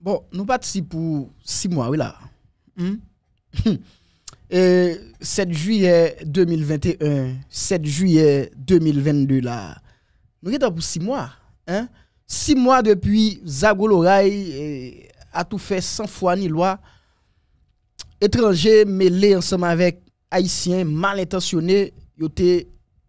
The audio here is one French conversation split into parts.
Bon, nous partons pour six mois, oui, là. Hmm? Et 7 juillet 2021, 7 juillet 2022, là. Nous sommes pour six mois. Hein? Six mois depuis Zagoloraï a tout fait sans foi ni loi. Étrangers mêlés ensemble avec Haïtiens mal intentionnés, ils ont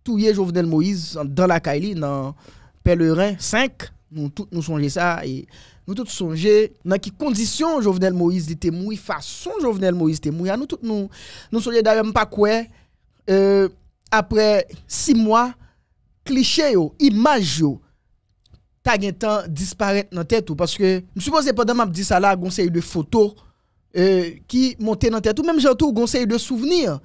touillé Jovenel Moïse dans la Kaili, dans Pèlerin 5. Nous tous nous songeons ça. Et nou tout sonje nan ki kondisyon Jovenel Moïse li te mou, fa son Jovenel Moïse te mou, nou tout nou sonje darem pa kwe, euh, apre 6 mwa, kliche yo, imaj yo, ta gen tan disparet nan tè tou, paske, msupose pa dam ap di sa la, gonsey de foto, ki monte nan tè tou, menm jantou gonsey de souvenir,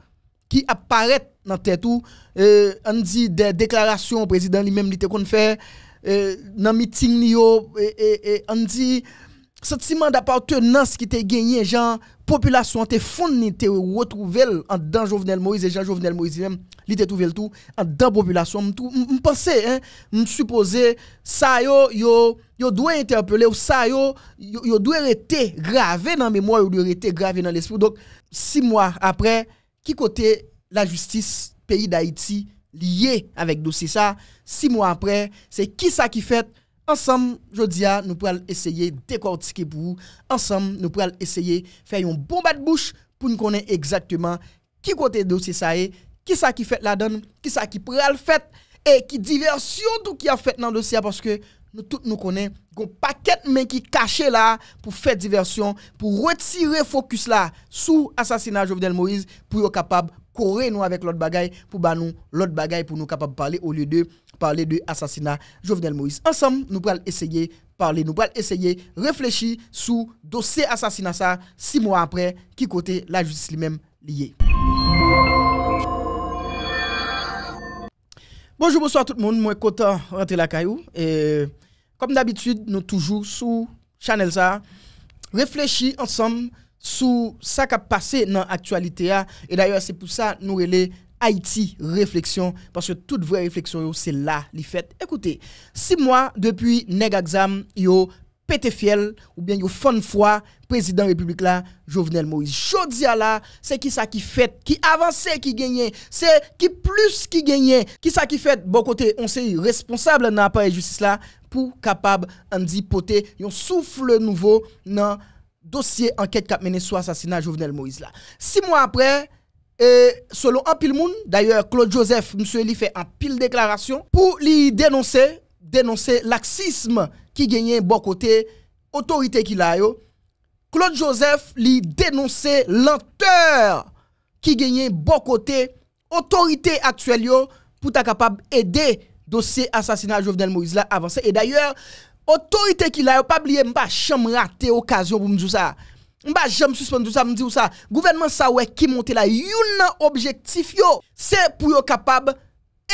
ki aparet nan tè tou, an euh, di de deklarasyon, prezident li menm li te kon fè, dans e, le meeting, on e, e, dit sentiment d'appartenance qui te gagné, genre, population te fonds, te retrouvé en dans Jovenel Moïse, et Jean Jovenel Moïse, il te trouvé tout, en dans population, je pense, hein, je suppose, ça yo, yo, yo doit interpeller, ça yo, yo, doit rester gravé dans la mémoire, ou doit rester gravé dans l'esprit. Donc, six mois après, qui côté la justice, pays d'Haïti, liye avèk dosi sa, 6 mwa apre, se ki sa ki fèt, ansam, jodia, nou pou al esye, dekortiske pou, ansam, nou pou al esye, fè yon bomba de bouch, pou nou konen, egzaktouman, ki kote dosi sa e, ki sa ki fèt la don, ki sa ki pou al fèt, e ki diversyon, tout ki a fèt nan dosi a, porske, nou tout nou konen, kon pakèt men ki kache la, pou fèt diversyon, pou retire fokus la, sou asasina Jovidel Moïse, pou yo kapab, porske, courir nous avec l'autre bagaille pour bah nous l'autre bagaille pour nous capable parler au lieu de parler de assassinat Jovenel Moïse. Ensemble, nous allons essayer parler, nous allons essayer réfléchir sur dossier assassinat ça six mois après qui côté la justice lui-même liée. Bonjour, bonsoir tout le monde. Moi, content rentrer la caillou. Et comme d'habitude, nous toujours sous Chanel ça. réfléchir ensemble sou sa ka pase nan aktualite ya, e d'ayor se pou sa nou rele Haiti Reflexion, paske tout vre Reflexion yo se la li fet. Ekoute, si mwa depi neg aksam, yo pete fiel, ou bien yo fon fwa, prezident republik la, Jovenel Moise. Chodzi a la, se ki sa ki fet, ki avanse, ki genye, se ki plus ki genye, ki sa ki fet, bon kote, on se responsable nan apare justice la, pou kapab an di pote, yon souffle nouvo nan dossier enquête qui a mené sur l'assassinat de Jovenel Moïse. Là. Six mois après, selon un pile monde, d'ailleurs, Claude Joseph, monsieur, il fait un pile déclaration pour lui dénoncer, dénoncer laxisme qui gagnait bon côté, autorité qu'il a. Claude Joseph, lui dénoncer lenteur qui gagnait bon côté, autorité actuelle pour être capable d'aider dossier assassinat Jovenel Moïse là avancer. Et d'ailleurs, Otorite ki la yo pa bliye mba chanm rate okasyon pou mdou sa. Mba chanm suspendou sa mdou sa. Gouvenman sa wey ki monte la. Yon nan objektif yo se pou yo kapab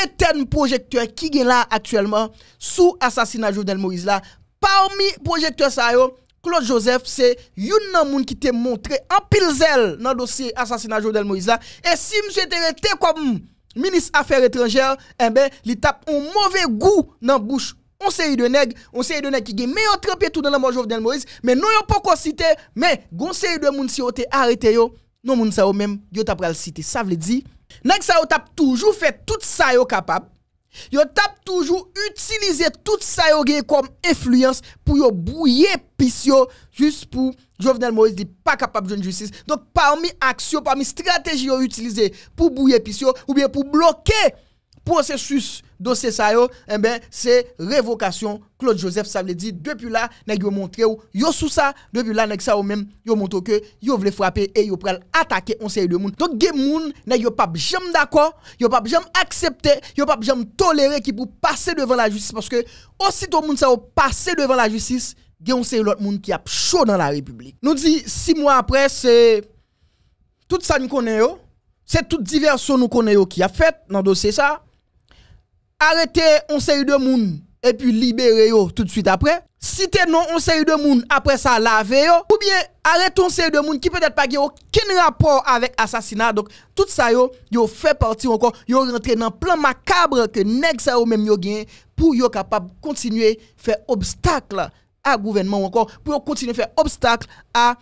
eten projektyon ki gen la aktuellement sou asasinajou del Moïse la. Parmi projektyon sa yo, Claude Joseph se yon nan moun ki te montre en pil zel nan dosi asasinajou del Moïse eh la. E si msye te rete kom minis afer etrenger, ebe li tap un mwove gou nan bouch ou. on sait de nègres, on de nègres qui ont meilleur trempé tout dans la mort Jovenel Moïse, mais non yon pas qu'on cité, mais gon de moun si ont été arrêté yo, non moun sa yo même, yo tap pral cité. Ça veut dire, nèg sa yo tap toujours fait tout ça yo capable. Yo tap toujours utiliser tout ça yo comme influence pour yo bouiller pisio juste pour Jovenel Moïse n'est pas capable de justice. Donc parmi actions, parmi stratégies utilisées pour bouiller pisio ou bien pour bloquer processus dossier ça yo eh ben c'est révocation Claude Joseph ça veut dire depuis là nèg yo montré ou yo sous ça depuis là nèg ça montré même yo montre que yo voulait frapper et yo pral attaquer un série de monde donc des moun nèg yo pas jamais d'accord yo pas jamais accepter yo pas jamais tolérer qui pour passer devant la justice parce que aussitôt monde ça passer devant la justice un série l'autre monde qui a chaud dans la république nous dit six mois après c'est tout ça nous connaît yo c'est toute diversion nous connaît qui a fait dans dossier ça arrêter un série de monde et puis libérer tout de suite après. Si t'es non un série de monde après ça laver yo ou bien arrêter un série de monde qui peut-être pas aucun rapport avec assassinat. Donc tout ça yo yo fait partie encore yo rentré dans plan macabre que nèg ça yo même yo gain pour yo capable continuer faire obstacle à gouvernement encore pour continuer faire obstacle à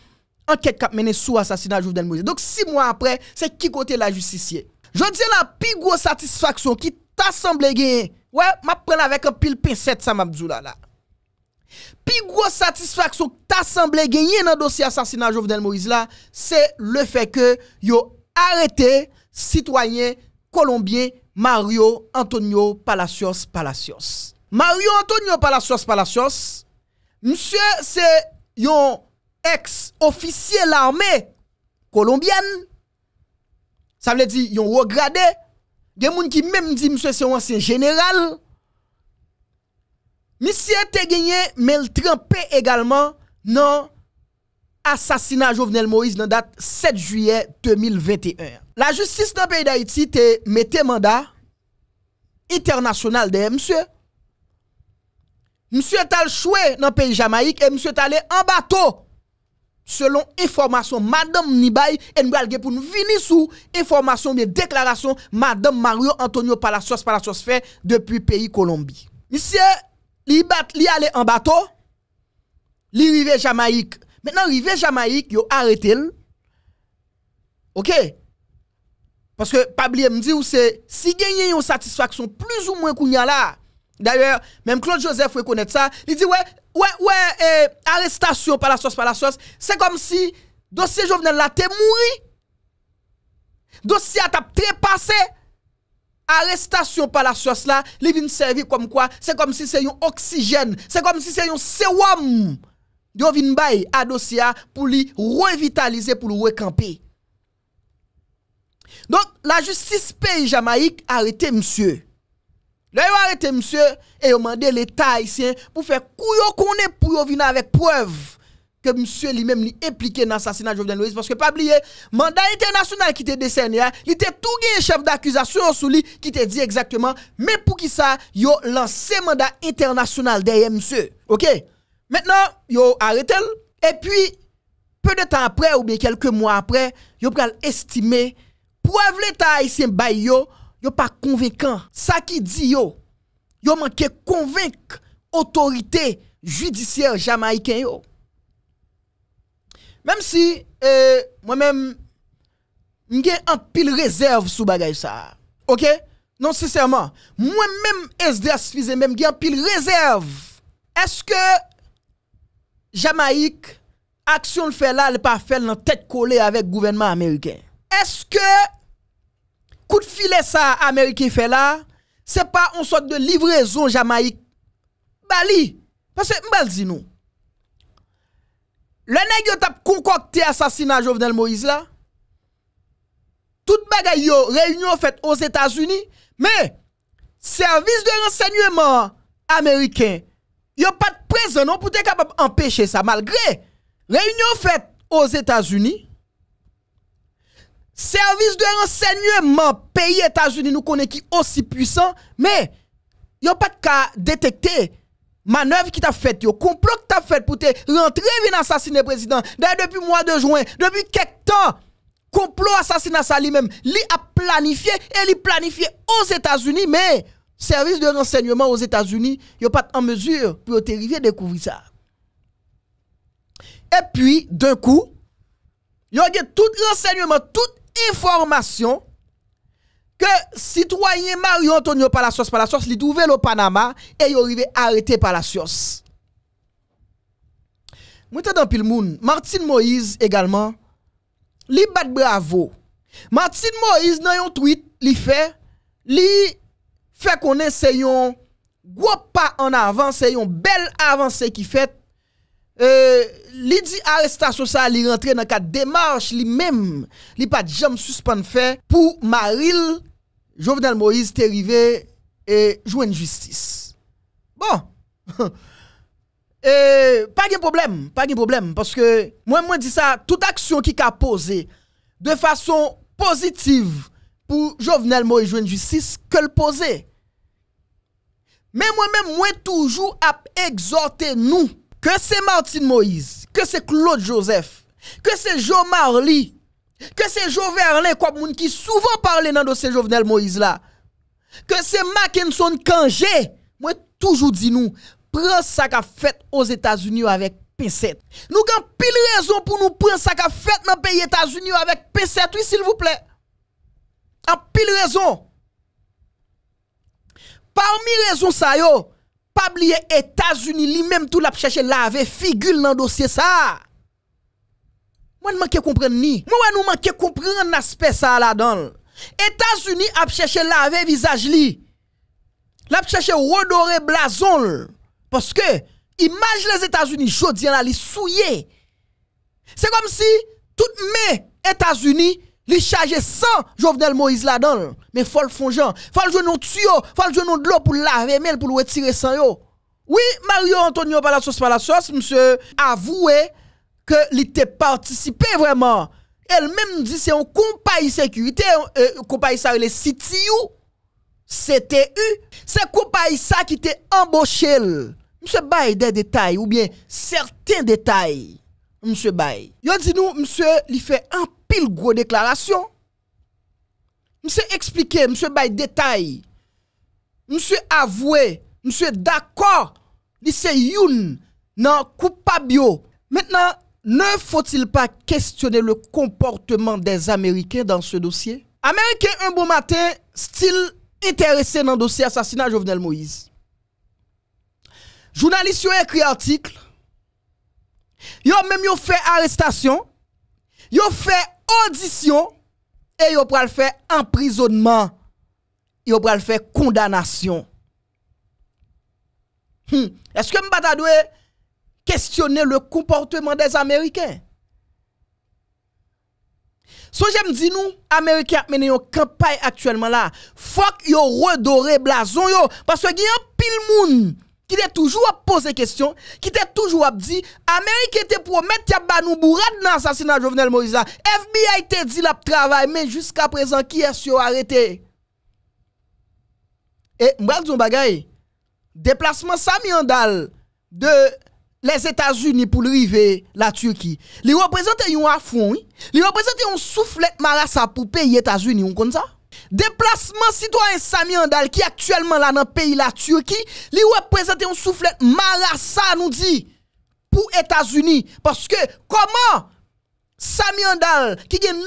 enquête qui a mené sous assassinat Jovenel Moïse. Donc six mois après, c'est qui côté la justice Je dis la plus grosse satisfaction qui tasemble genye, wè, ma pren avèk an pil pinsèd sa ma bzou la la. Pi gros satisfakso, tasemble genye nan dosi asasina Jove del Moïse la, se le fè ke, yo arete, sitwanyen, kolombien, Mario Antonio Palacios Palacios. Mario Antonio Palacios Palacios, msye se, yon ex-oficier l'armè, kolombien, sa mle di, yon wograde, palasyos, des gens qui même dit monsieur c'est un ancien général. Monsieur te gagné, mais trempé également Non. assassinat Jovenel Moïse dans date 7 juillet 2021. La justice dans le pays d'Haïti te mette mandat international de monsieur. Monsieur dans le pays Jamaïque et monsieur allé en bateau selon information madame Nibay et nous allons pour nous venir sous information mais déclaration madame Mario Antonio Palacios Palacios fait depuis pays Colombie. Monsieur, li bat allé en bateau, li rivé Jamaïque. Maintenant rive Jamaïque, a arrêté OK parce que Pabli me dit que c'est si gagné une satisfaction plus ou moins qu'on a là. D'ailleurs, même Claude Joseph reconnaît ça. Il dit ouais, ouais, ouais, eh, arrestation par la sauce, par la sauce. C'est comme si dossier Jovenel là, t'es mouru. Dossier a t'a passé Arrestation par la sauce là, il vient servir comme quoi. C'est comme si c'est un oxygène. C'est comme si c'est un sérum. Yo vin bay à dossier pour lui revitaliser, pour le recamper. Donc, la justice pays Jamaïque arrêté monsieur. Là, a arrêté monsieur et a demandé l'État haïtien pour faire couillon qu'on est pour venir avec preuve que monsieur lui-même lui impliqué dans l'assassinat de Jovenel louis Parce que, pas oublier, mandat international qui était décerné, hein, il était tout gagné chef d'accusation sous lui qui te dit exactement, mais pour qui ça, a lancé mandat international derrière monsieur. Ok? Maintenant, yo arrêté et puis, peu de temps après, ou bien quelques mois après, yo pral estimer, preuve l'État haïtien Bayou Yo pa konvekan. Sa ki di yo, yo man ke konvek otorite judisyer jamaiken yo. Mem si, eh, mwen men, mwen gen an pil rezerv sou bagay sa. Ok? Non, siserman. Mwen men es de asfize, mwen gen an pil rezerv. Eske, jamaik, aksyon fè la, lè pa fè lè nan tèt kolè avèk gouvenman ameriken. Eske, coup de filet ça américain fait là, c'est pas une sorte de livraison Jamaïque. Bali, parce que m'bal dit nous. Le nèg a concocté assassinat Jovenel Moïse là. Tout bagay yo réunion faite aux États-Unis, mais service de renseignement américain yo pas présent non pour être capable empêcher ça malgré réunion faite aux États-Unis Service de renseignement pays États-Unis nous connaît qui aussi puissant, mais il a pas de détecter manœuvre qui t'a fait, yo, complot qui t'a fait pour te rentrer venir assassiner président. depuis mois de juin, depuis quelques temps, complot assassinat ça lui-même, lui a planifié et lui planifié aux États-Unis, mais service de renseignement aux États-Unis, a pas en mesure pour te arriver découvrir ça. Et puis, d'un coup, y a tout renseignement, tout informasyon ke sitwoyen Mario Antonio Palacios, Palacios li douve lo Panama e yo rive arete Palacios. Mwen te dan pil moun, Martine Moïse egalman, li bat bravo. Martine Moïse nan yon tweet li fe, li fe konen se yon gwo pa an avans, se yon bel avans se ki fet, Euh, li di arrestation sa li rentre nan kat demarche li mem, li pat jam suspan fe pou Maril Jovenel Moïse terive e jwen justice. Bon, e, pa gen problem, pa gen problem, paske mwen mwen di sa, tout aksyon ki ka pose de fason pozitiv pou Jovenel Moïse jwen justice, ke l'pose. Men mwen mwen mwen toujou ap exote nou Kè se Martin Moïse, kè se Claude Joseph, kè se Joe Marley, kè se Joe Verlaine, kwa moun ki souvan parle nan do se jovenel Moïse la, kè se Mackinson, kanje, mwen toujou di nou, pren sak a fèt os Etats-Unis yo avèk P7. Nou kan pil rezon pou nou pren sak a fèt nan peyi Etats-Unis yo avèk P7, oui, s'il vous plè. An pil rezon. Parmi rezon sa yo, pas États-Unis lui-même tout l'a cherché laver figure dans dossier ça. Moi ne manque comprendre ni. Moi nous manque comprendre aspect ça là-dedans. États-Unis a cherché laver visage li. L'a cherché redorer blason parce que image les États-Unis jodi là li souillé. C'est comme si tout mes États-Unis Li charge sans Jovenel Moïse là-dedans. Mais faut le Folle, Faut le jouer nos tuyaux. Faut le jouer nos de pour laver, mais pour le retirer sans yo. Oui, Mario Antonio Palacios Palacios, monsieur, avoué que il était participé vraiment. Elle-même dit c'est une compagnie sécurité, une euh, compagnie ça, les CTU, CTU. C'est compagnie ça qui t'a embauché. Monsieur, bail des détails ou bien certains détails monsieur Baye. Yo dit nous, monsieur, il fait un pile gros déclaration. Monsieur expliqué, monsieur Bay détail. Monsieur avoué, monsieur d'accord, il c'est youn, non, coupable Maintenant, ne faut-il pas questionner le comportement des Américains dans ce dossier? Américain un bon matin, style intéressé dans le dossier assassinat Jovenel Moïse. Journaliste écrit article, Yo même yo fait arrestation, yo fait audition et yo pral faire emprisonnement. Yo pral faire condamnation. Hmm. Est-ce que m'bata doit questionner le comportement des Américains? So j'aime dire nous, Américains mené en campagne actuellement là. Faut yo redorer blason yo. Parce que y un pile moun ki te toujou ap pose kestyon, ki te toujou ap di, Amerike te pou omet ki ap banoum pou rad nan sasina Jovenel Moriza, FBI te di lap travay, men jiska prezent ki esyo arete. E mbale zon bagay, deplasman sa mi andal de les Etats-Unis pou l'rive la Turki, li reprezenten yon afron, li reprezenten yon souflet marasa pou peye Etats-Unis, yon kon sa? Déplacement citoyen Sami qui actuellement là dans le pays la Turquie, lui représente un soufflet marassa nous dit pour États-Unis parce que comment Sami qui est non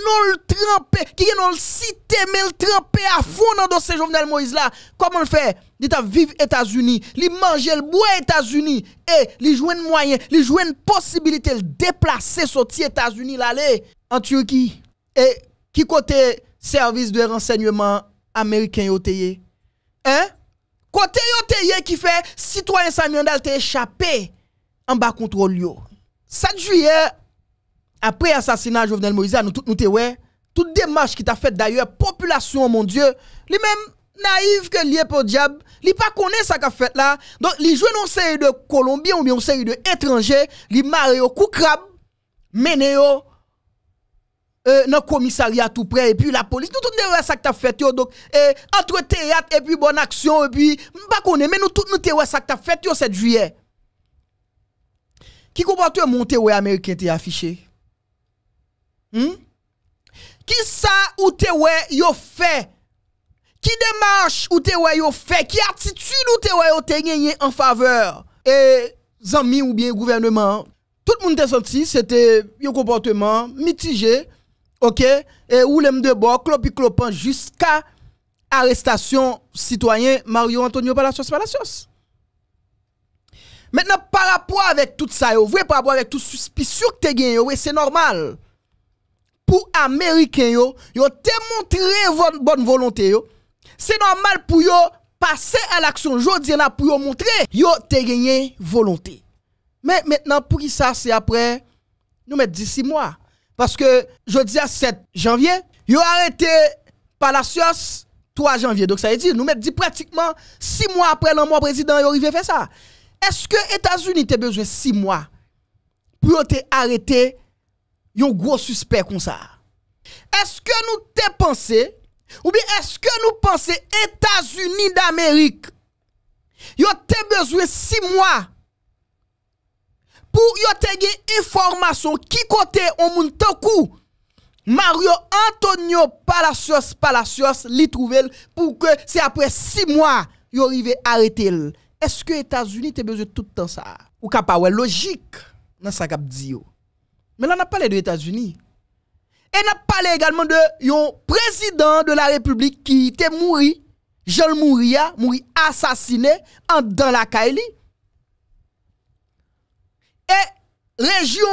trempé, qui est non cité mais le trempé à fond dans dossier journal Moïse là, comment le fait Il t'a vivre États-Unis, il manger le bois États-Unis et il joue moyens, moyen, il une possibilité de déplacer sortir États-Unis l'aller en Turquie et qui côté Servis de rensegnement Ameriken yo teye Kote yo teye ki fe, Citoyen Samuel Dalte e chapè An ba kontrol yo 7 Juye, apre asasina Jovenel Moriza nou tewe Tout demache ki ta fet daye, populasyon mon die Li mem naif ke li e po diab, li pa kone sa ka fet la Don li jwen an seri de Kolombien ou bi an seri de etranje Li mare yo koukrab, mene yo euh, dans le commissariat tout près, et puis la police, nous tous nous ça que t'as fait, yo, donc, euh, entre théâtre, et puis bonne action, et puis, pas qu'on mais nous tous nous t'es ça que t'as fait, yo, 7 juillet. Qui comporte monté ouais américain était affiché? Hmm? Qui ça ou théo a yo fait? Qui démarche ou théo yo fait? Qui attitude ou théo yo gagné en faveur? Et, amis ou bien gouvernement, tout le monde est sorti, c'était un comportement mitigé. OK et où l'aime de bord clopi clopin jusqu'à arrestation citoyen Mario Antonio Palacios Palacios. Maintenant par rapport avec tout ça, par rapport avec tout suspicion que tu gagné, c'est normal. Pour américain yo, yo te montré bonne volonté C'est normal pour yo passer à l'action aujourd'hui là pour yo montrer yo as gagné volonté. Mais maintenant pour ça c'est après nous mettre 16 mois parce que jeudi à 7 janvier, ils ont arrêté Palacios 3 janvier. Donc ça veut dire, nous mettons pratiquement 6 mois après l'an mois président, ils arrivé faire ça. Est-ce que États-Unis ont besoin de 6 mois pour arrêter un gros suspect comme ça? Est-ce que nous t'es pensé, ou bien est-ce que nous pensons États-Unis d'Amérique, ils ont besoin de 6 mois pour yote gen information qui côté on moun tankou Mario Antonio Palacios Palacios li trouvel pour que c'est après six mois yo arrive arrêté. est-ce que États-Unis te besoin tout le temps ça ou capable logique dans ça mais là on a parlé de États-Unis et on a parlé également de yon président de la République qui était mouru Jean Mouria mouri assassiné en dans la Kaili et région,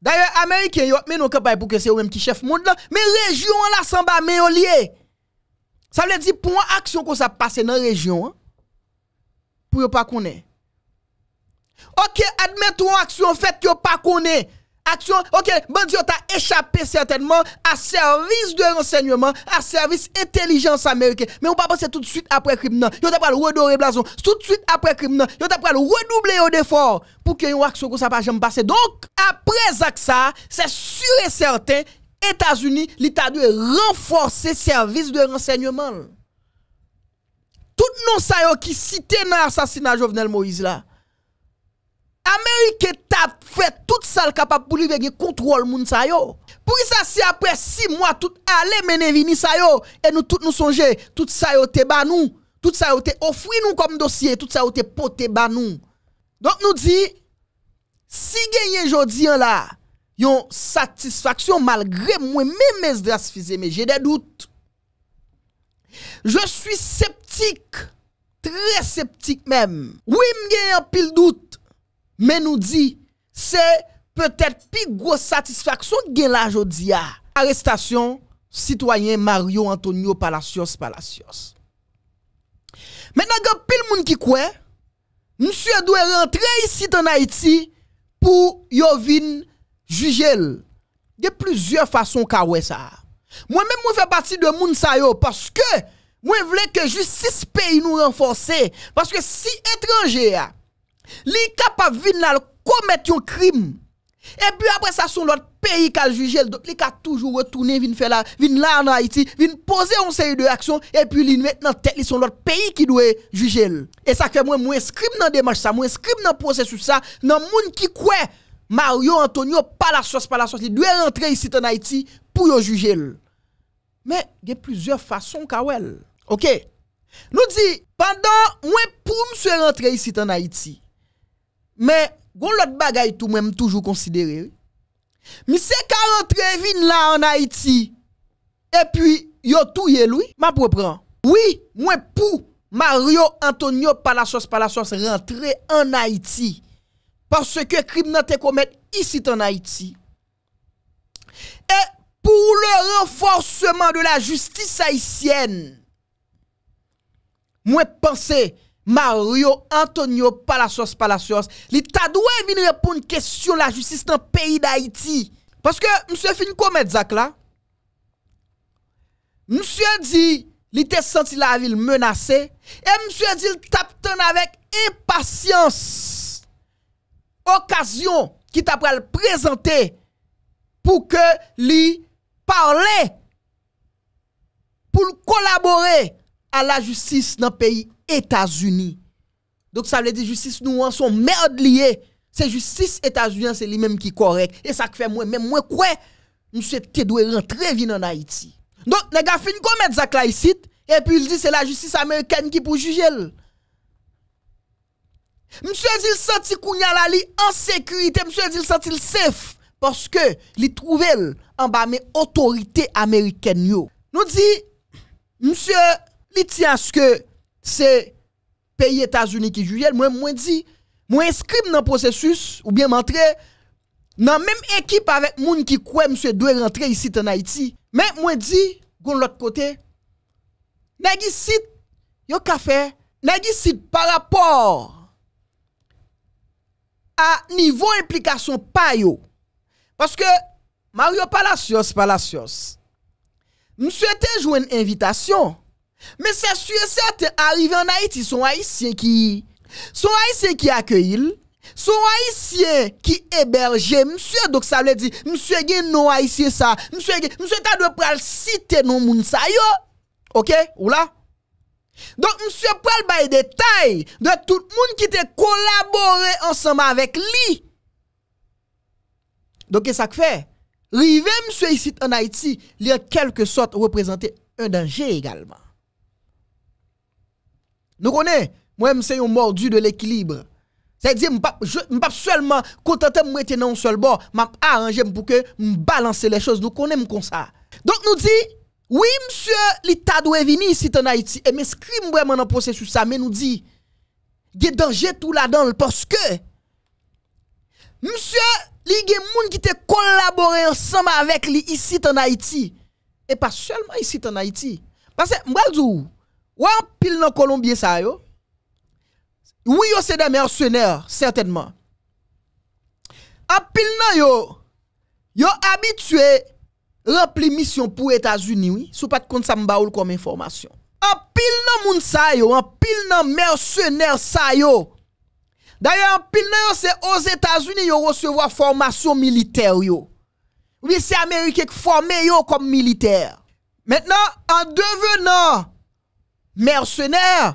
d'ailleurs, Américain, yo, mais non pas pour que c'est eux même qui chef monde là, mais région là, s'en bat, mais Ça veut dire, pour une action qu'on ça passe dans la région, pour ne pas connaître. Ok, admettons action fait que pas connaître action, ok, Dieu t'as échappé certainement à service de renseignement, à service intelligence américain. Mais on pas penser tout de suite après crime, non. Yon pas le redorer blason. Tout de suite après crime, non. Yon t'a le redoubler d'efforts pour que une action comme ça pas jamais passer. Donc, après ça, c'est sûr et certain, États-Unis, l'État doit renforcer service de renseignement. Tout non ça qui cité dans de Jovenel Moïse là. Amerike tap fwe tout sal kapap pou li vege kontrol moun sayo. Pou isa si apre 6 mwa tout ale mene vini sayo. E nou tout nou sonje tout sayo te ban nou. Tout sayo te ofwi nou kom dosye. Tout sayo te pote ban nou. Donk nou di. Si genye jodi an la. Yon satisfaksyon malgre mwen mè mè z dras fizè. Mè jè de dout. Je sou septik. Trè septik mèm. Ou m genye an pil dout. Men nou di, se peut-et pi gros satisfaksyon gen la jodi a. Arestasyon, sitwayen Mario Antonio Palacios Palacios. Men naga pil moun ki kwen, moun sye dwe rentre isi tan Haiti pou yo vin jujel. Ge plizye fason ka we sa. Mwen men moun fe pati de moun sayo, paske mwen vle ke jis 6 peyi nou renfose, paske si etranje a. Li ka pa vin la komet yon krim. E pi apre sa son lor peyi kal jujel. Li ka toujou retounen vin la an Haiti. Vin pose yon seri de aksyon. E pi lin met nan tek li son lor peyi ki dwe jujel. E sa kwe mwen mwen skrim nan demaj sa. Mwen skrim nan pose sou sa. Nan moun ki kwe Mario Antonio palasos palasos. Li dwe rentre yi sit an Haiti pou yo jujel. Me gen plizor fason ka wel. Nou di pandan mwen pou mwen rentre yi sit an Haiti. Men, goun lot bagay tou mwen m toujou konsidere. Mi se ka rentre evin la an Haiti. E pi, yo tou ye loui. Ma pwepran. Oui, mwen pou Mario Antonio Palasos Palasos rentre an Haiti. Parce ke krim nan te komet isit an Haiti. E pou le renforceman de la justice Haitienne. Mwen pense... Mario Antonio Palacios Palacios, li ta dwe vin repoun kèsyon la jutsis nan peyi d'Haïti. Paske, msye fin koumèd, Zakla? Msye di, li te senti la vil menasè, e msye di, li tapten avèk impasyans, okasyon ki ta pral prezante pou ke li parle, pou l kolaborè a la jutsis nan peyi Haïti. États-Unis. Donc ça veut dire justice nous en sont merde liés. C'est justice États-Unis, hein, c'est lui-même qui est correct. Et ça fait moi, même moi, quoi, monsieur, tu doit rentrer vite en Haïti. Donc, les gars finissent commettre ça là ici, et puis il dit c'est la justice américaine qui pour juger. Monsieur dit senti Kounya la li en sécurité, monsieur dit senti le safe parce que li trouvé en bas mes autorités américaines Nous dit monsieur il tient à ce que Se peyi Etasouni ki Juliel, mwen mwen di, mwen eskrib nan prosesus ou bien mwen tre nan menm ekip avek moun ki kwe mse doye rentre isi tan Haiti. Men mwen di, goun lot kote, nage isi, yo ka fe, nage isi par rapport a nivou implikasyon payo. Paske Mario Palacios, Palacios, mwen souete jouen invitasyon. Men se suye sate arive an Haiti, son Aïsye ki akye il, son Aïsye ki eberje msye. Dok sa ble di, msye gen non Aïsye sa, msye gen, msye ta dwe pral site non moun sa yo. Ok, oula. Dok msye pral baye detay de tout moun ki te kolaboré ansama vek li. Dok e sak fe, rive msye yisite an Haiti, li a kelke sote reprezenté un denje egalman. Nous connaissons, moi-même, c'est un mordu de l'équilibre. C'est-à-dire, je ne pas seulement contenter de mettre dans un seul bord, je arrangé pour que je balance les choses. Nous connaissons comme ça. Donc, nous dit, oui, monsieur, l'État doit venir ici en Haïti. Et mais ce vraiment dans le processus, ça, mais nous dit, il y a danger tout là-dedans parce que, monsieur, il y a des gens qui ont collaboré ensemble avec lui ici en Haïti. Et pas seulement ici en Haïti. Parce que, moi, dit, en pile dans Colombien ça yo. Oui, yo c'est des mercenaires certainement. En pile nan yo yo habitué rempli mission pour États-Unis oui, sous pas de compte ça m'baoul comme information. En pile nan moun ça yo, en pile nan mercenaires ça yo. D'ailleurs, en pile nan yo c'est aux États-Unis yo recevoir formation militaire yo. Oui, c'est américain qui formé yo comme militaire. Maintenant, en devenant mercenaires,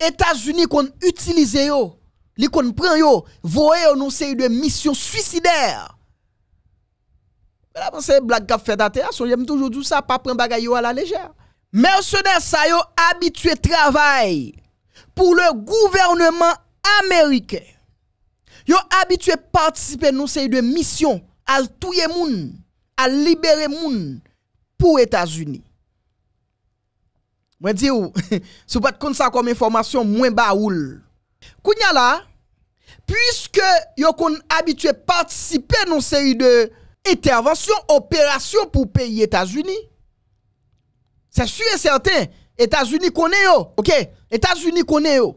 États-Unis qu'on utilise yo, li qu'on prend yo, voye nous série de missions suicidaires. Mais c'est une blague qu'a fait hein, j'aime toujours tout ça, pas prendre bagay yo à la légère. Mercenaires ça yo habitué travail pour le gouvernement américain. Yo habitué participer nous série de missions à tuer moun, à libérer moun pour États-Unis. Moi dis ou, si pas compte ça comme information moins baoul. Kounya là puisque vous kon habitué participer à une série d'interventions, intervention opération pour pays États-Unis. C'est sûr et certain, États-Unis connaît yo, OK? États-Unis connaît yo.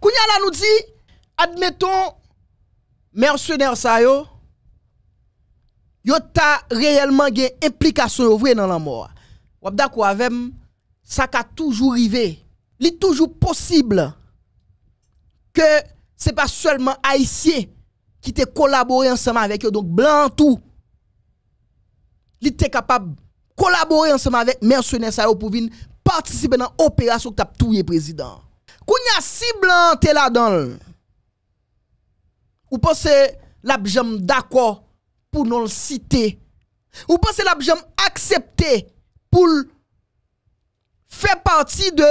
Kounya là nous dit admettons mercenaires ça yo yo ta réellement gen implication dans la mort. wabda d'accord avec sa ka toujou rive, li toujou posible, ke se pa souèlman Aisye, ki te kolaboré ansèm anvek yo, donk blan tou, li te kapab kolaboré ansèm anvek, men souèlman sa yo pou vin, partisibe nan operasyon tap touye prezident. Kou nye si blan te la donl, ou posè la bjèm dakwa pou non l'site, ou posè la bjèm akseptè pou l' fait partie de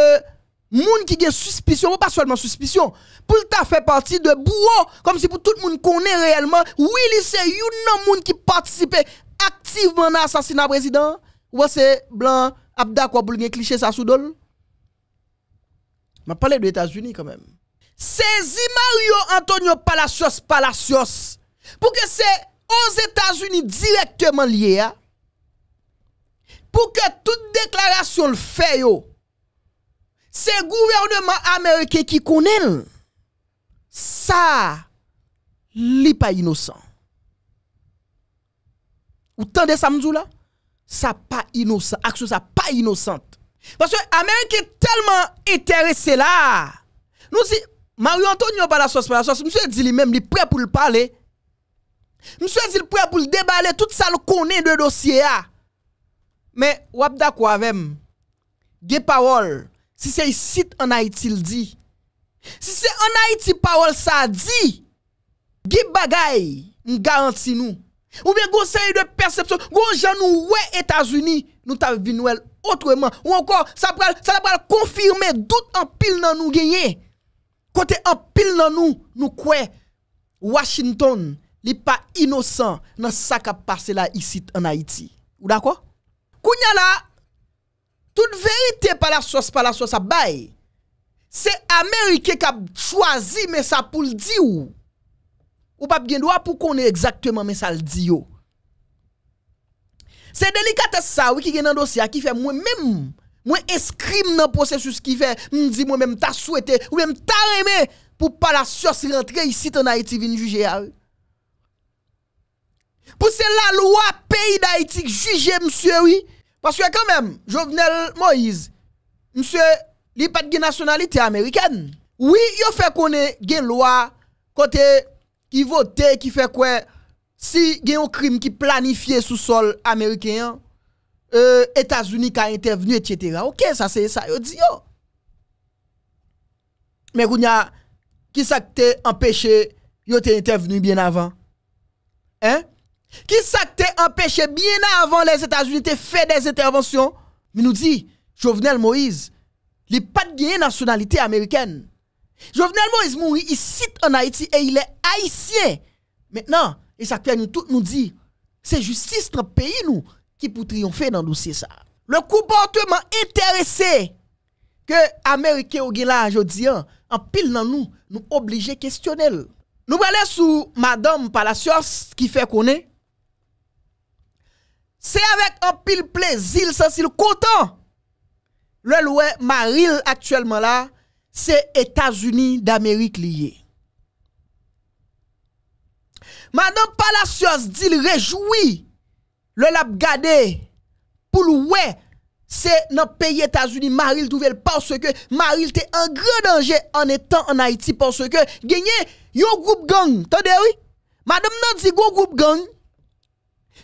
monde qui a suspicion, pas seulement suspicion, pour ta fait partie de bourreau, comme si pour tout le monde connaît réellement, oui, c'est un monde qui participait activement à l'assassinat président, ou c'est blanc, abda quoi pour cliché ça sous On Je parle des États-Unis quand même. Saisi Mario Antonio Palacios Palacios, pour que c'est aux États-Unis directement lié, hein pour que toute déclaration le fait yo. C'est gouvernement américain qui connaît ça n'est pas innocent. Ou tenez ça là? Ça pas innocent, action ça pas innocente. Parce que est tellement intéressé là. Nous si marie Antonio pas la sauce pas la sauce, monsieur dit lui-même il prêt pour le parler. Monsieur dit prêt pour le déballer tout ça le connaît de dossier là. Ah. Men, wap da kwa vem, ge pawol, si se yi sit anayiti l di, si se anayiti pawol sa di, ge bagay, m garanti nou. Mwen gen goun seri de persepsyon, goun gen nou we Etasuni, nou ta vinwèl otwèman. Mwen kon, sa la pral konfirme, dout anpil nan nou genye. Kote anpil nan nou, nou kwe, Washington li pa inosan, nan sa ka pase la yi sit anayiti. Ou dako? Kou nya la, tout verite pala sos, pala sos a bay, se Amerike kap chwazi me sa pou l di ou, ou pap gen do a pou konen exaktouman me sa l di ou. Se delikates sa, wiki gen nan dosya, ki fe mwen mwen mwen eskrim nan pose sou se ki fe, mwen di mwen mwen ta souete, mwen mwen ta reme, pou pala sos rentre isi ton Haiti vin juje a ah. ou. Pou se la lwa peyi da Haiti ki juje msue ou, Parce que quand même, Jovenel Moïse, monsieur, il pas de nationalité américaine. Oui, il fait qu'on ait une loi côté qui vote, qui fait quoi si il y a un crime qui planifié sous sol américain, euh, États-Unis qui a intervenu, etc. Ok, ça c'est ça, yo dit oh Mais a qui ça qui empêché, il a intervenu bien avant? Hein? Qui ça empêché bien avant les États-Unis de faire des interventions Mais nous dit, Jovenel Moïse, il n'est pas de nationalité américaine. Jovenel Moïse mourit ici en Haïti et il est haïtien. Maintenant, et ça nous tout nous dit, c'est justice dans le pays nous qui peut triompher dans le dossier ça. Le comportement intéressé que Américains ont là aujourd'hui, hein, en pile dans nous, nous obligés questionner. Nous allons sous Madame Palacios qui fait qu'on c'est avec un pile plaisir, sans le content. Le loué Maril actuellement là, c'est États-Unis d'Amérique lié. Madame Palacios dit réjouit le lab gade pour loyer. c'est dans pays États-Unis Maril Douvel parce que Maril était en grand danger en étant en Haïti parce que gagné un groupe gang. tendez oui. Madame nan dit gros groupe gang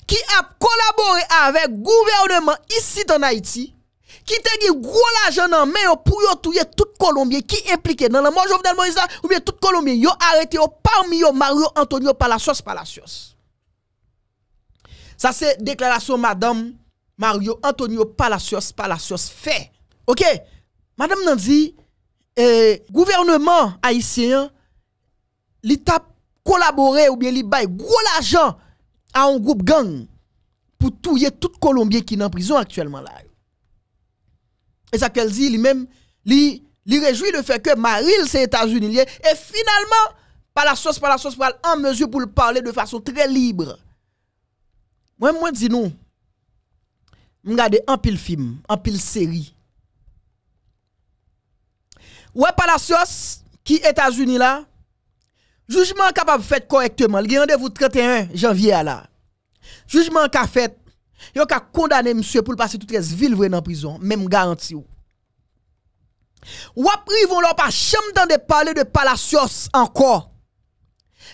ki ap kolabore avek gouvernement isi ton Haiti, ki te gi gwo la jan nan men yo pou yo touye tout Kolombie, ki implike nan la manjof del Moïse la, ou miye tout Kolombie, yo arete yo parmi yo Mario Antonio Palasios Palasios. Sa se deklarasyon madame Mario Antonio Palasios Palasios fe. Ok, madame nan di, eh, gouvernement Haitien, li tap kolabore ou miye li baye gwo la jan à un groupe gang pour touiller tout Colombien qui est en prison actuellement là. Et ça qu'elle dit lui-même, lui, réjouit le fait que Maril c'est États-Unis et finalement par la sauce par en mesure pour le parler de façon très libre. Moi moi dis nous regarde un pile film, un pile série. Ouais par la sauce qui États-Unis là Jugement capable fait correctement. Le rendez-vous 31 janvier à là. Jugement qu'a fait. Yo a condamné monsieur pour passer toute les villes en prison, même garantie ou. Ou après vont leur pas chambre de parler de Palacios encore.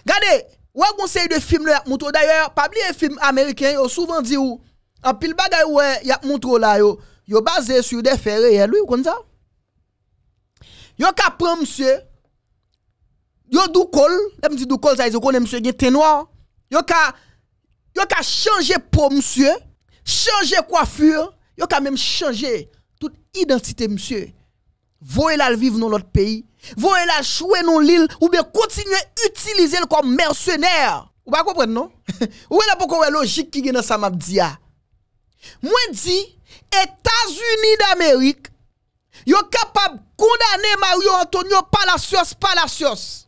Regardez, ou un conseil de film là montre d'ailleurs, pas oublier film américain yo souvent dit ou en pile bagay ou eh, y a montre là yo, yo basé sur des faits réels, lui comme ça. Yo qu'à prendre monsieur yo dou col me dit dou col ça ils monsieur gen teint noir yo ka yo ka changer pour monsieur changer coiffure yo ka même changer toute identité monsieur voyez la vivre dans l'autre pays voyez la jouer dans l'île ou bien continuer utiliser le comme mercenaire ou pas comprendre non ou là pourquoi logique qui est dans sa m'a dit ah. moi dit États-Unis d'Amérique yo capable condamner Mario Antonio Palacios Palacios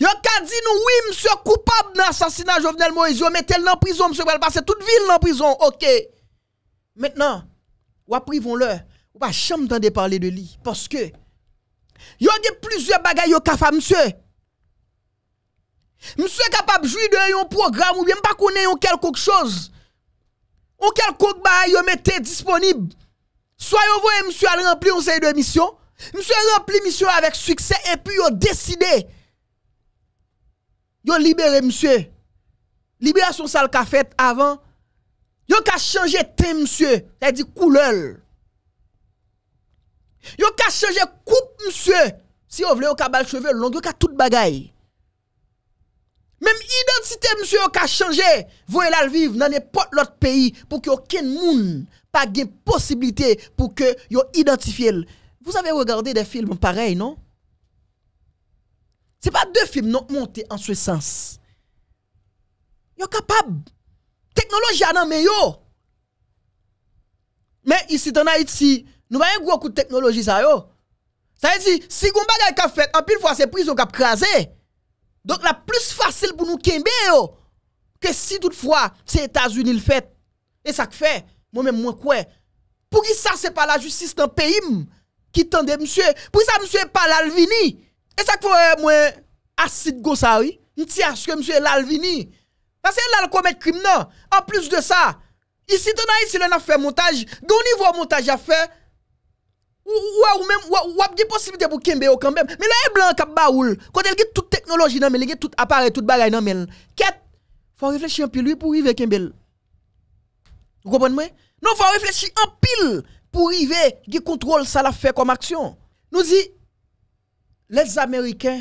Yo ka dit nous oui monsieur coupable d'assassinat Jovenel Moïse, yo mettez en prison monsieur va passer toute ville en prison. OK. Maintenant, ou privons le, ou pas jamais pas parler de lui parce que yo a plusieurs bagages yo ka fait monsieur. Monsieur capable jouer de un programme ou bien pas connaître quelque chose. Ou quelque bagage yo mettez disponible. Soit vous voyez monsieur rempli un série de mission monsieur rempli mission avec succès et puis a décidé yo libéré monsieur. Libération sale qu'a fait avant. Yo ka changé thème monsieur, cest C'est-à-dire couleur. Yo ka changé coupe monsieur. Si vous voulez yo ka bal cheveux long, yo ka tout bagaille. Même identité monsieur yo ka changé. Vous la vivre dans n'importe l'autre pays pour que aucun monde pas de possibilité pour que yo identifié. Vous avez regardé des films pareils, non? Se pa de film nou monte an sou sens. Yo kapab. Teknoloji anan me yo. Men isi dan Haiti, nou bayen gwo kou teknoloji sa yo. Sa yon si, si goun bagay kap fet, anpil fwa se priz yo kap kreaze. Donk la plus fwase l pou nou kembe yo. Ke si dout fwa se Etasunil fet. E sa kfe, mwen men mwen kwe. Pou ki sa se pa la justis nan pehim ki tande msye. Pou ki sa msye pa la alvini. Et ça pour euh, moi, acide Gossari, je tiens à ce que monsieur Lalvini. Parce que là, commet crime, non. En plus de ça, ici, dans si on a fait montage. Gon niveau montage à faire. Ou, ou, même, ou, a des possibilités pour Kembe quand même. Mais là, il blanc cap baoul. Quand il y a toute technologie dans mais il a tout appareil, tout bagaille dans mais il faut réfléchir en pile pour arriver Kembe. Vous comprenez Non, faut réfléchir en pile pour arriver qui contrôle ça la fait comme action. Nous dit les Américains,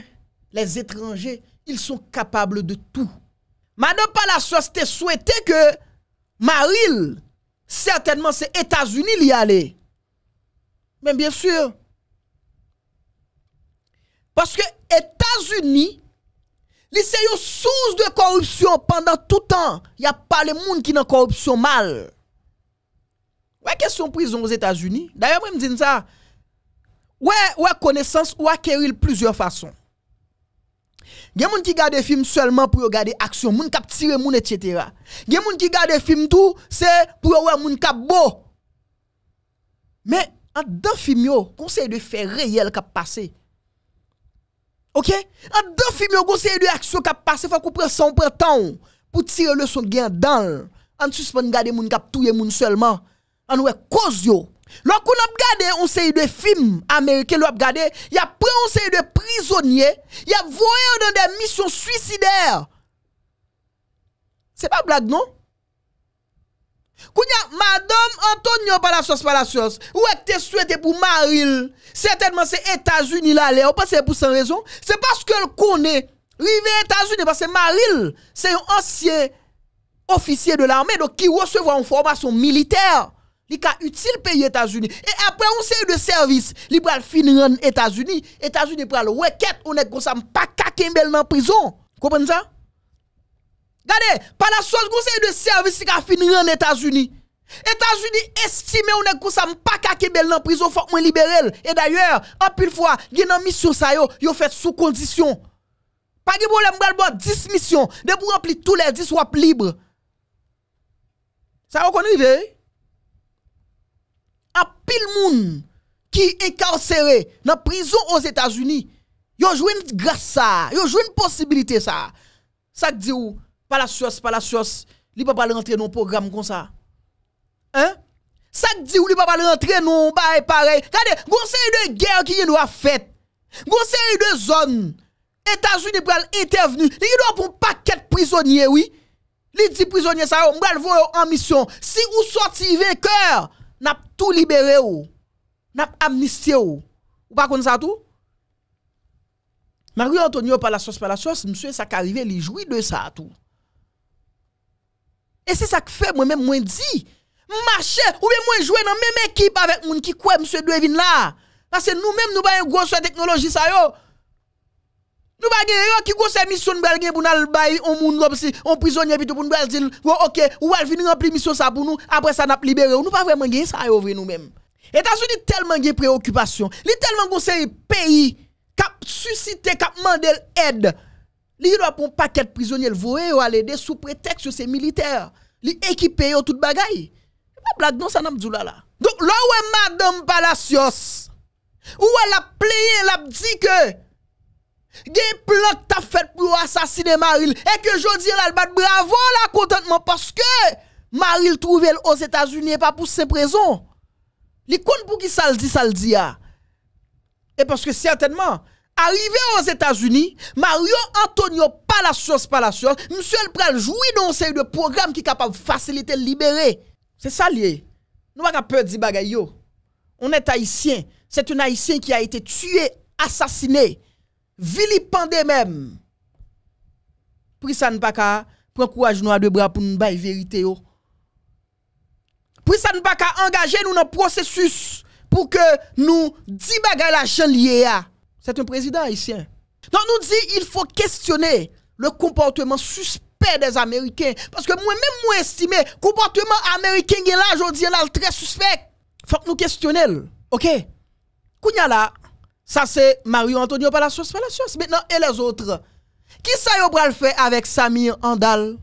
les étrangers, ils sont capables de tout. Madame Palacios te souhaité que Maril, certainement c'est États-Unis y aller. Mais bien sûr. Parce que États-Unis, c'est une source de corruption pendant tout temps. Il n'y a pas le monde qui n'a corruption mal. Ouais, question prison aux États-Unis. D'ailleurs, moi, me ça. Ouais, ouais, connaissance ou acquérir plusieurs façons. Il y a des gens qui regardent des films seulement pour regarder action, moun cap tirer moun etc. Il y a des gens qui regardent des films tout, c'est pour voir moun cap beau. Mais en dans film yo, conseil de faire réel qui passer. OK? En dans film yo, conseil de action cap il faut qu'on prenne son temps pour tirer le son gain dans. En suspend qui moun cap touyer moun seulement. En ouais cause yo. Lorsqu'on a regardé un série de films américains, on a regardé, il y a pris un de prisonniers, il y a voyé dans des missions suicidaires. C'est pas blague, non? Quand y a Madame Antonio Palacios Palacios, ou est-ce que souhaité pour Maril? Certainement, c'est États-Unis là, on pense c'est pour sans raison. C'est parce que qu'elle connaît, Rive États-Unis, parce que Maril, c'est un ancien officier de l'armée, donc qui recevait une formation militaire li ka utile pays États-Unis. Et après on série de services, li pral finir en États-Unis, États-Unis pral requête on est comme ça pas kakembel dans prison. Comprenez ça Regardez, par la sorte, conseil de service qui a fini en États-Unis. États-Unis estimé on est comme ça pas dans la prison faut moins libérer. Et e d'ailleurs, en pile fois, une mission ça yo, yo fait sous condition. Pas de problème, bon 10 missions, de pour remplir tous les 10 soit libre. Ça vous connaissez pile moun qui incarcéré dans prison aux États-Unis. Yo joué une grâce ça, yo joué une possibilité ça. Ça dit ou pas la sauce, pas la sauce, li pas rentrer dans un programme comme ça. Hein? Ça dit ou li pas rentrer dans un bah, pareil. Regardez, conseil de guerre qui doit fait. Conseil de zone États-Unis pral intervenu. Li doit pour paquet prisonniers oui. Li dit prisonniers ça, on va le en mission. Si vous sortez vainqueur, Nap tou libere ou. Nap amnisye ou. Ou pa kon sa tou? Marye Antonio pa la sos pa la sos, mswe sa karive li jwi de sa tou. E se sa ki fe mwen mwen di. Mwache ou mwen mwen jwe nan mwen ekip avèk mwen ki kwe mswe de vin la. Mase nou mwen nou bayen goswa teknologi sa yo. Nous pas gagner oh, qui grosse mission nous pour nous bailler on moun comme si on prisonnier plutôt pour nous dire oh, OK, ou elle venir remplir mission ça pour nous, après ça n'a libérer. Nous pas vraiment gagner ça ouvrir nous-mêmes. États-Unis tellement de préoccupation li tellement conseil pays cap susciter cap mandel aide. Li doit pour paquet de prisonniers voyer ou aller aider sous prétexte que c'est militaire. Li équipé tout tout bagaille. Pas blague non ça n'a là là. Donc là où est madame Palacios Où elle a plié, elle a dit que des plans que t'as fait pour assassiner Maril. Et que je dis là, bravo là, contentement, parce que Maril trouvait aux États-Unis et pas pour ses prisons. Les compte pour qui ça le dit, ça le dit. Hein. Et parce que certainement, arrivé aux États-Unis, Mario Antonio Palacios Palacios, monsieur le pral jouit dans série de programmes qui est capable de faciliter libérer. C'est ça lié. Nous pas peur de dire On est haïtien. C'est un haïtien qui a été tué, assassiné. Pande même. Pour ça ne pas qu'à prendre courage a de bras pour nous la vérité Pour ça ne pas qu'à engager nous dans processus pour que nous dit la C'est un président haïtien. Donc nous dit il faut questionner le comportement suspect des Américains parce que moi même moi estimé comportement américain est là aujourd'hui est très suspect. Faut que nous questionnions. OK. Kounya là ça, c'est Mario-Antonio Palacios, Palacios. Maintenant, et les autres? Qui ça yo pral faire avec Samir Andal?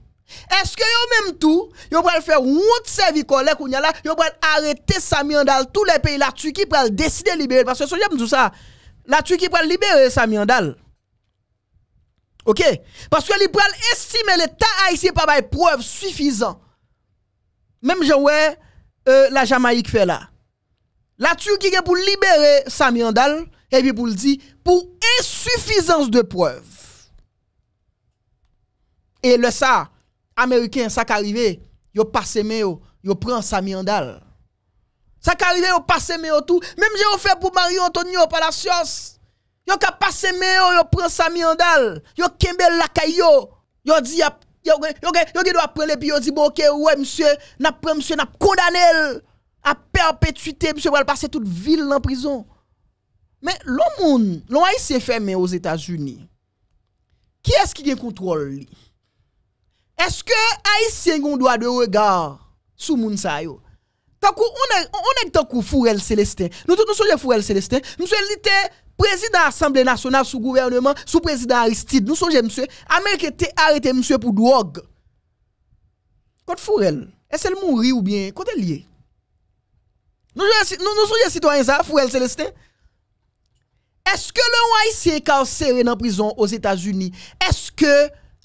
Est-ce que yon même tout, yo pral faire honte servi la kounya là, yo pral arrêter Samir Andal, tous les pays la Turquie pral décider de libérer parce que pas tout ça. La Turquie pral libérer Samir Andal. OK? Parce que li pral estimer l'état haïtien pas par preuve suffisant. Même j'en ouais euh, la Jamaïque fait là. La Turquie pour libérer Samir Andal, et puis pour le dire, pour insuffisance de preuves. Et le ça, Américain, ça qui arrivé, yo passé mais yo, yo prend sa miandale. Ça qui arrivé, yo passé mais yo tout. Même j'ai offert pour Mario Antonio la science. Yo ka passé mais yo, yo prend sa miandale. Yo kembe la Il Yo dit yo yo yo doit prendre Il yo dit bon OK ouais monsieur, n'a prend monsieur n'a condamné à perpétuité monsieur va passer toute ville en prison. Mais les moun, l'on a États-Unis, États-Unis, qui qui le contrôle Est-ce que ce a yise droit droit de regard sur moun sa yo? Takou, on est takou Fourel Célestin. Nous tout nous sommes le Fourel Célestin. Nous sommes président Assemblée nationale sous gouvernement, sous président Aristide. Nous sommes monsieur, Amérique était arrêté, monsieur, pour drogue. Quand Fourel, est-ce qu'elle mourit ou bien, quand elle Nous, nous, nous citoyens, ça, Fourel Célestin. Eske le ou Aisyen kan seren nan prison os Etats-Unis? Eske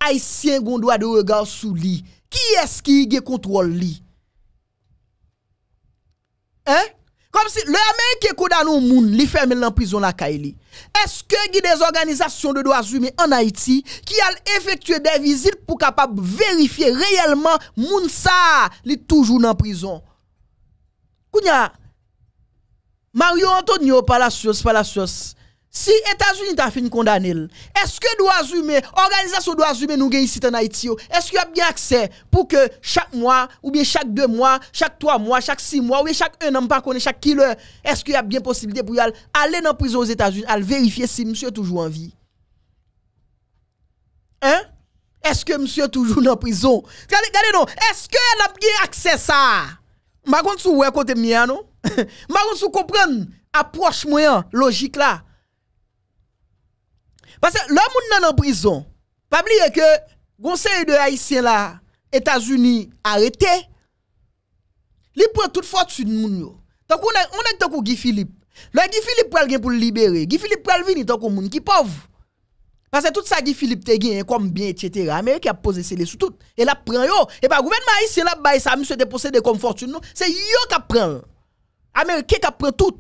Aisyen gondwa de regan sou li? Ki eske yi ge kontrol li? Eh? Kom si le ame ke kou dan nou moun li fermen nan prison la kae li? Eske gi de zorganizasyon de do azume an Aiti ki al efektue de vizit pou kapab verifiye reyelman moun sa li toujou nan prison? Kou nya? Mario Antonio palasyos palasyos Si États-Unis t'a fini condamner, est-ce que droits humains, organisation droits nous gagne ici en Haïti, est-ce qu'il y a bien accès pour que chaque mois, ou bien chaque deux mois, chaque trois mois, chaque six mois, ou bien chaque un an, pas connaît chaque killer, est-ce qu'il y a bien possibilité pour y aller, dans la prison aux États-Unis, aller vérifier si monsieur est toujours en vie? Hein? Est-ce que monsieur est toujours dans prison? non, est-ce y a bien accès à ça? Je ne sais pas si vous comprenez, je ne sais vous approche moyen, logique là. Parce que l'homme pas en prison, pas oublier que conseil de Haïtien là, États-Unis arrêté, ils prennent toute fortune moun yo. donc on est on est que Guy Philippe. Le Guy Philippe prend quelqu'un pour libérer. Guy Philippe prend pral venir tant moun qui pauvre. Parce que tout ça Guy Philippe te gagné comme bien etc. Amérique a posé ses sur tout et la prend yo et pas gouvernement haïtien là ils bah, ça monsieur dépossédé comme fortune c'est yo qui prend. Amérique qui prend tout.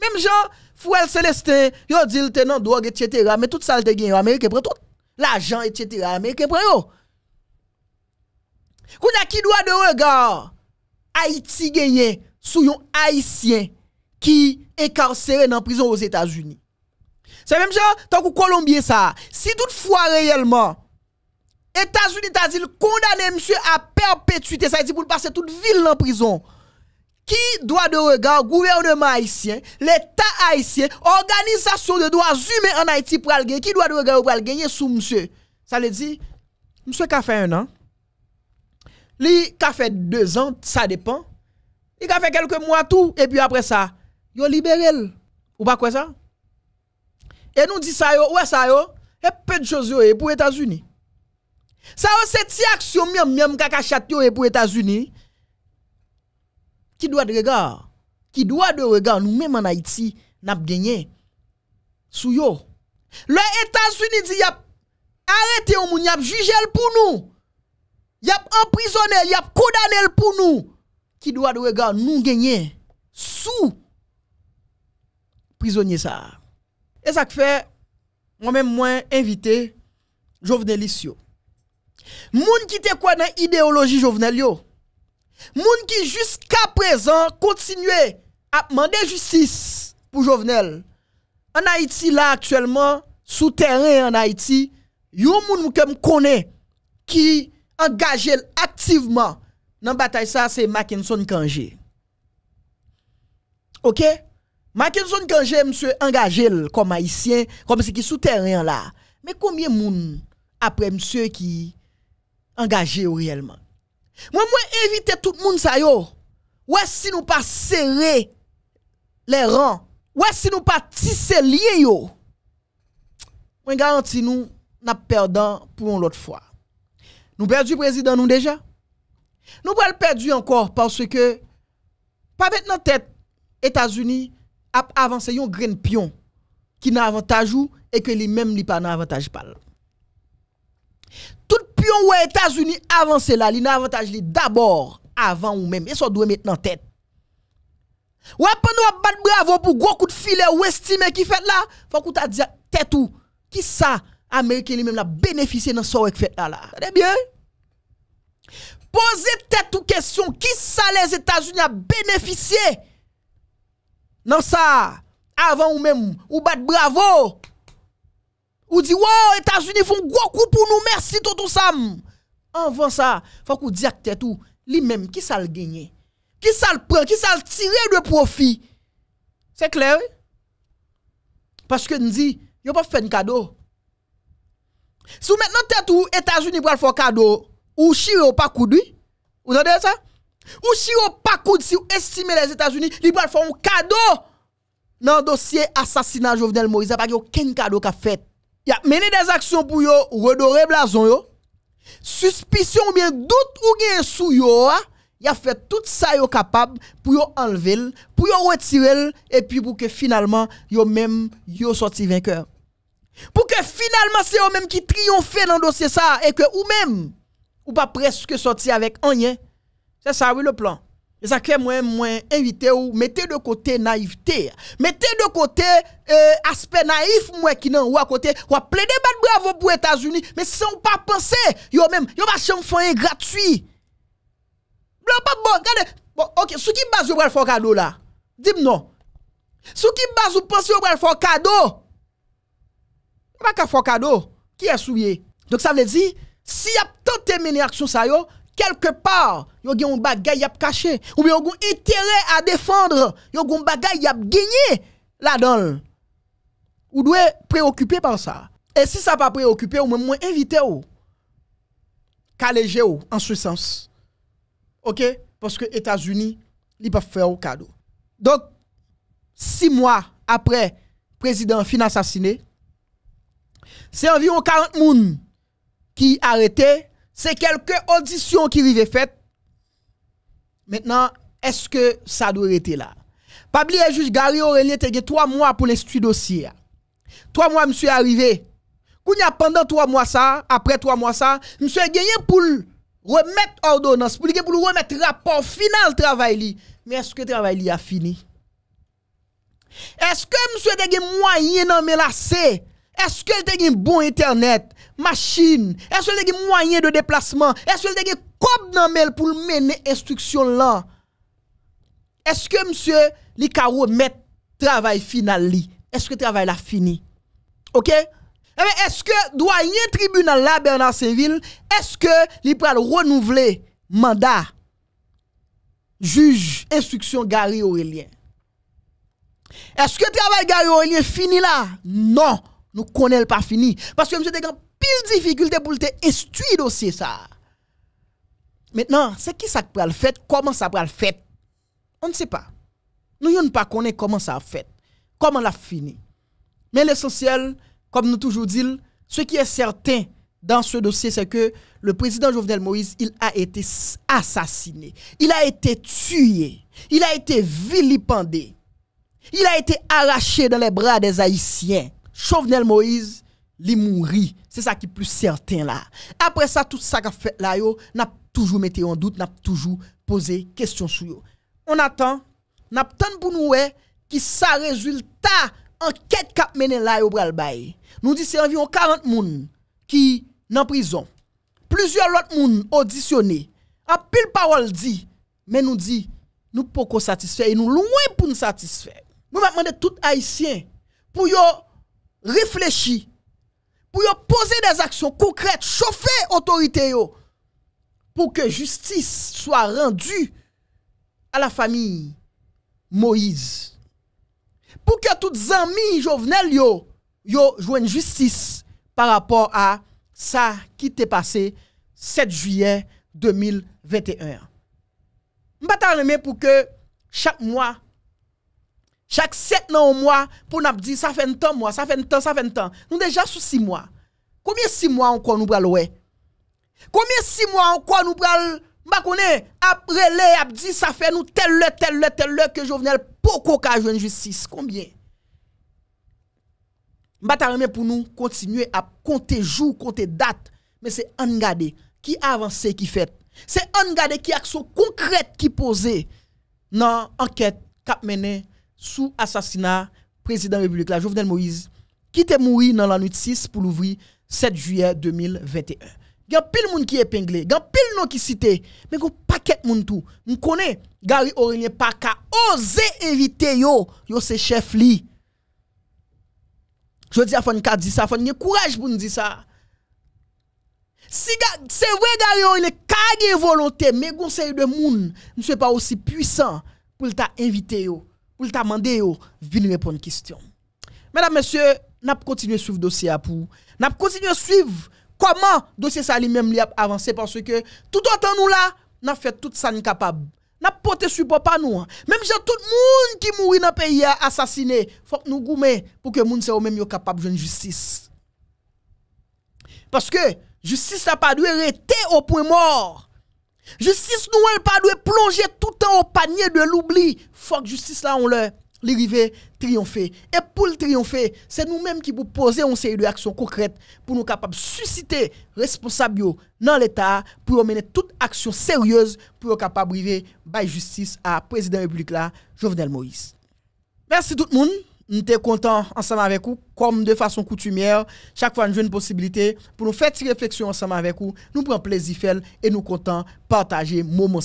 Même genre, Fouel Célestin, yo dit le tenant drogue, etc. Mais tout ça, le gagné, Américain prend tout. L'argent, etc. Américain prend yo. Kouna a qui doit de regard Haïti gagné sous un Haïtien qui incarcéré dans prison aux États-Unis. C'est même genre, tant que Colombien ça, si toutefois réellement, États-Unis états dit condamné monsieur à perpétuité, ça dit pour passer toute ville en prison qui doit de regard, gouvernement haïtien, l'État haïtien, organisation de droits humains en Haïti pour gagner, qui doit de regard pour gagner sous monsieur. Ça veut dit, monsieur qui a fait un an, lui qui a fait deux ans, ça dépend. Il a fait quelques mois tout, et puis après ça, il est libéré. Ou pas quoi ça? Et nous dit ça, yo, ouais ça, yo, et peu de choses pour et pour États-Unis. Ça, c'est action, même, miam, kaka chat et pour États-Unis. Qui doit de regard Qui doit de regard Nous-mêmes en Haïti, nous avons gagné. Sous yo. Le États-Unis a arrêtez ou moun, y a jugé pour nous. Y a emprisonné, y a condamné pour nous. Qui doit de regard Nous gagné sous prisonnier ça. Et ça fait, moi-même, moi, invité Jovenel Lissio. Moun qui te quoi dans idéologie Jovenel yo. Moun qui jusqu'à présent continue à demander justice pour Jovenel. En Haïti, là, actuellement, sous-terrain en Haïti, yon moun que connaît qui engage activement dans la bataille, ça, c'est Mackinson Kangé. Ok? Mackinson Kangé, monsieur, engage comme haïtien, comme ce qui sous-terrain là. Mais combien moun après monsieur qui engage réellement? Moi, moi, invite tout le monde, ça yo. Ouais, si nous pas serrer les rangs. Ouais, si nous pas tisser lien yo. Moi, garantis nous, n'a perdant pour l'autre fois. Nous perdu président nous déjà. Nous le perdu encore parce que, pas maintenant tête, États-Unis a avancé un grain pion qui n'a avantage ou et que lui-même li pas n'a avantage pas. Tout ou on voit États-Unis avancer là, l'avantage d'abord avant ou même. Et ça doit mettre en tête. Ouais, nous battre bravo pour gros coup de filet ou estime qui fait là, faut qu'on t'a dit tête ou qui ça américain lui-même la bénéficié dans ce avec fait là là. C'est bien. Posez tête ou question qui ça les États-Unis a bénéficié dans ça avant ou même ou battre bravo ou dit, wow, États-Unis font gros coup pour nous, merci tout Sam. Avant ça, faut qu'on dise que tout, lui-même, qui ça le gagne? Qui ça le prend? Qui ça le tire de profit? C'est clair? Parce que nous dit, va pas fait un cadeau. Si vous maintenant tête ou États-Unis pour un cadeau, ou ou pas coudou, vous entendez ça? Ou chiro pas coup si vous estimez les États-Unis, ils vont fait un cadeau dans le dossier assassinat Jovenel Moïse, pas aucun cadeau qu'a fait y a mené des actions pour yo redorer blason yo suspicion ou bien doute ou bien sou yo a fait tout ça yo capable pour enlever pour retirer et puis pour que finalement yo même yo sorti vainqueur pour que finalement c'est eux même qui triomphe dans dossier ça et que ou même ou pas presque sorti avec rien c'est ça oui le plan E sa kre mwen mwen evite ou mette de kote naivite. Mette de kote aspe naif mwen ki nan wakote. Wap plede bat blavou pou Etasuni. Men se yon pa panse, yon men, yon pa chan fonye gratwi. Blavou pat bon, gade. Bon, ok, sou ki bas yon brel fokado la? Dim non. Sou ki bas ou panse yon brel fokado? Mwen pa ka fokado? Ki esou ye? Donk sa vlezi, si ap tan temene aksyon sa yo... quelque part, yo gen un bagay yap caché ou bien yon intérêt à défendre, yo gen un bagay yap gagné là-dedans. Ou doit préoccuper par ça. Et si ça pas préoccuper ou même moins invité ou caléger en ce sens. OK parce que États-Unis ils pas faire au cadeau. Donc six mois après président fin assassiné, c'est environ 40 moun qui arrêté c'est quelques auditions qui arrivent faites. Maintenant, est-ce que ça doit être là? Pabli et juge Gary Aurélien te trois mois pour l'institut dossier. Trois mois, monsieur arrivé. a pendant trois mois ça, après trois mois ça, monsieur a gagné pour remettre ordonnance, pour, pour remettre rapport final travail Mais est-ce que le travail a fini? Est-ce que monsieur a gagné moyen de la est-ce que te un bon internet, machine? Est-ce que tu un moyen de déplacement? Est-ce que te un code dans mail pour mener instruction là? Est-ce que monsieur li met le travail final Est-ce que travail là fini? OK? Eh est-ce que doyen tribunal là Bernard Séville, est-ce que li pral renouveler mandat juge instruction Gary Aurélien? Est-ce que travail Gary Aurélien fini là? Non nous connaissons pas fini. Parce que monsieur a pile difficulté pour te le dossier ça. Maintenant, c'est qui ça le fait comment ça a le fait On ne sait pas. Nous ne pas connaît comment ça a fait, comment l'a fini. Mais l'essentiel, comme nous toujours dit, ce qui est certain dans ce dossier, c'est que le président Jovenel Moïse, il a été assassiné, il a été tué, il a été vilipendé, il a été arraché dans les bras des Haïtiens. Chauvenel Moïse, il mourit. C'est ça qui est plus certain là. Après ça, tout ça qu'a fait là, yo, n'a toujours mis en doute, n'a toujours posé question sur yo. On attend, n'a pas pour nous, qui ça résultat enquête a mené là, yo, bral bay. Nous disons c'est environ 40 moun qui en prison. Plusieurs autres moun auditionnés. En pile parole dit, mais nous dit, nous pas satisfaire et nous loin pour nous satisfaire. Nous tous tout haïtien pour yo réfléchi pour poser des actions concrètes, chauffer autorité pour que justice soit rendue à la famille Moïse. Pour que toutes amis Jovenel yo, yo une justice par rapport à ça qui t'est passé 7 juillet 2021. Je pour que chaque mois, Chak 7 nan ou mwa pou nan ap di, sa fe n tan mwa, sa fe n tan, sa fe n tan. Nou deja sou 6 mwa. Koumyen 6 mwa an kwa nou pral wè? Koumyen 6 mwa an kwa nou pral, bakounè, ap rele, ap di, sa fe nou tel lè, tel lè, tel lè, ke jo venè lè, pou koka jwen justice. Koumyen? Mbata remè pou nou kontinuè ap kontè jou, kontè dat, men se an gade, ki avansè, ki fèt. Se an gade ki aksyon konkrèt ki pose nan anket kap menè sous assassinat président républicain la République, la Jovenel Moïse, qui était mort dans la nuit 6 pour l'ouvrir 7 juillet 2021. Il y a de monde qui épinglé, il y a pile nom qui cité, mais il y a paquet monde tout. On connais Gary Aurélien pas qu'à oser inviter yo, yo c'est chef li. Je dis à Fonka qu'a dit ça, fond y courage pour nous dire ça. Si c'est vrai Gary Aurélien ka volonté, mais conseil de monde, ne pas aussi puissant pour t'a inviter yo pour t'a demander yo venir répondre question. Mesdames messieurs, n'a continuer suivre dossier pour n'a continuer suivre comment dossier sa même avancé parce que tout autant nous là n'a fait tout ça capable. N'a porté support pas nous. Hein. Même si tout monde qui mourit dans pays a assassiné, faut que nous goumer pour que monde soit même capable de justice. Parce que justice n'a pas dû rester au point mort. Justice nous, pas doit plonger tout le temps au panier de l'oubli. Faut que justice là, on le l'arrivée triompher. Et pour le triompher, c'est nous-mêmes qui vous poser une série d'actions concrètes pour nous capables de susciter responsables dans l'État pour mener toute action sérieuse pour nous capables de bah, justice à président de la République, Jovenel Moïse. Merci tout le monde. Nous sommes contents ensemble avec vous, comme de façon coutumière. Chaque fois, nous avons une possibilité pour nous faire réflexion ensemble avec vous. Nous prenons plaisir et nous sommes contents de partager moment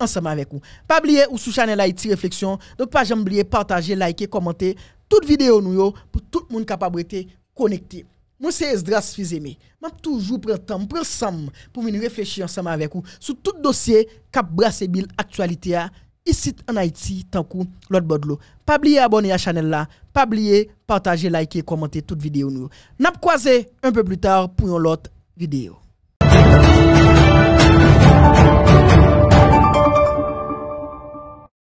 ensemble avec vous. Pas oublier ou sous channel Haïti Réflexion. Donc, pas oublier partager partager, liker, commenter toute vidéo vidéos pour tout le monde capable de connecté. Moi, c'est Esdras Fizemi. Je toujours à temps, le ensemble pour nous réfléchir ensemble avec vous sur tout dossier qui a brassé l'actualité ici en Haïti, tant que l'autre bord Pas oublier abonner à la chaîne là, pas oublier partager, liker, commenter toute vidéo nous. N'a croisé un peu plus tard pour une autre vidéo.